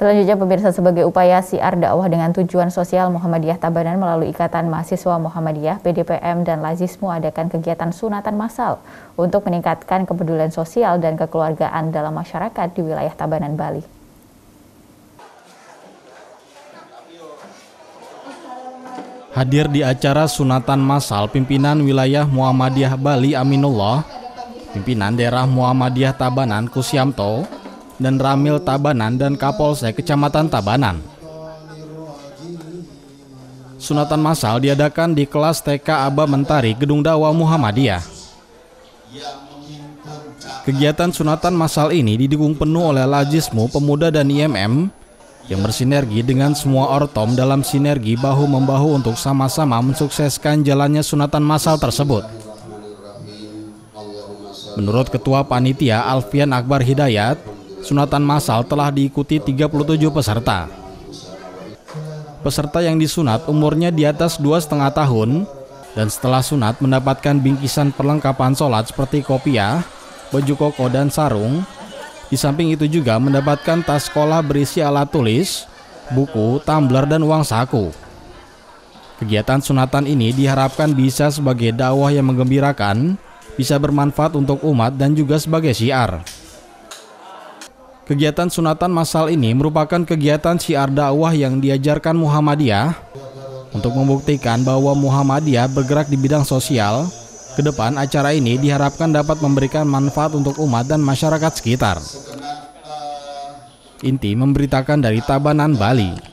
Selanjutnya pemirsa sebagai upaya siar dakwah dengan tujuan sosial Muhammadiyah Tabanan melalui Ikatan Mahasiswa Muhammadiyah PDPM dan Lazismu adakan kegiatan sunatan massal untuk meningkatkan kepedulian sosial dan kekeluargaan dalam masyarakat di wilayah Tabanan Bali. Hadir di acara sunatan massal pimpinan wilayah Muhammadiyah Bali Aminullah, pimpinan daerah Muhammadiyah Tabanan Kusyamto dan Ramil Tabanan dan Kapolsek Kecamatan Tabanan. Sunatan massal diadakan di kelas TK Aba Mentari Gedung Dawa Muhammadiyah. Kegiatan sunatan massal ini didukung penuh oleh Lajismu Pemuda dan IMM yang bersinergi dengan semua ortom dalam sinergi bahu-membahu untuk sama-sama mensukseskan jalannya sunatan massal tersebut. Menurut Ketua Panitia Alfian Akbar Hidayat, sunatan massal telah diikuti 37 peserta. Peserta yang disunat umurnya di atas dua setengah tahun dan setelah sunat mendapatkan bingkisan perlengkapan sholat seperti kopiah, baju koko dan sarung. Di samping itu juga mendapatkan tas sekolah berisi alat tulis, buku, tumbler dan uang saku. Kegiatan sunatan ini diharapkan bisa sebagai dakwah yang menggembirakan, bisa bermanfaat untuk umat dan juga sebagai syiar. Kegiatan sunatan massal ini merupakan kegiatan syiar dakwah yang diajarkan Muhammadiyah untuk membuktikan bahwa Muhammadiyah bergerak di bidang sosial. Kedepan acara ini diharapkan dapat memberikan manfaat untuk umat dan masyarakat sekitar. Inti memberitakan dari Tabanan, Bali.